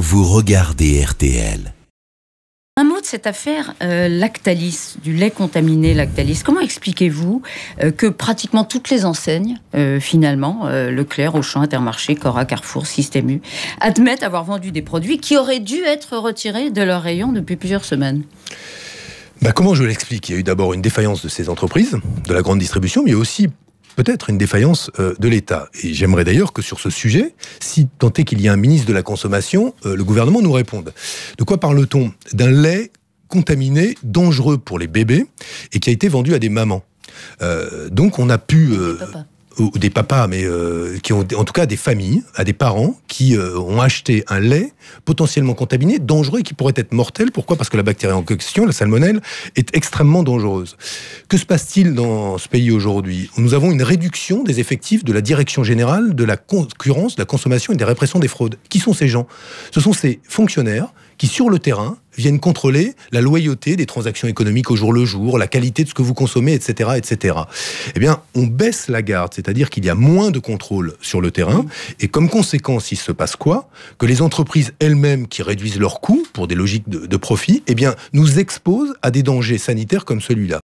vous regardez RTL. Un mot de cette affaire euh, Lactalis, du lait contaminé Lactalis. Comment expliquez-vous euh, que pratiquement toutes les enseignes, euh, finalement, Leclerc, Auchan, Intermarché, Cora, Carrefour, Système U, admettent avoir vendu des produits qui auraient dû être retirés de leur rayon depuis plusieurs semaines bah comment je l'explique Il y a eu d'abord une défaillance de ces entreprises, de la grande distribution, mais aussi peut-être une défaillance euh, de l'État. Et j'aimerais d'ailleurs que sur ce sujet, si tant est qu'il y a un ministre de la Consommation, euh, le gouvernement nous réponde. De quoi parle-t-on D'un lait contaminé, dangereux pour les bébés, et qui a été vendu à des mamans. Euh, donc on a pu ou des papas, mais euh, qui ont en tout cas des familles, à des parents qui euh, ont acheté un lait potentiellement contaminé, dangereux et qui pourrait être mortel. Pourquoi Parce que la bactérie en question, la salmonelle, est extrêmement dangereuse. Que se passe-t-il dans ce pays aujourd'hui Nous avons une réduction des effectifs de la direction générale de la concurrence, de la consommation et des répressions des fraudes. Qui sont ces gens Ce sont ces fonctionnaires qui, sur le terrain, viennent contrôler la loyauté des transactions économiques au jour le jour, la qualité de ce que vous consommez, etc., etc. Eh bien, on baisse la garde, c'est-à-dire qu'il y a moins de contrôle sur le terrain, et comme conséquence, il se passe quoi Que les entreprises elles-mêmes qui réduisent leurs coûts pour des logiques de, profit, eh bien, nous exposent à des dangers sanitaires comme celui-là.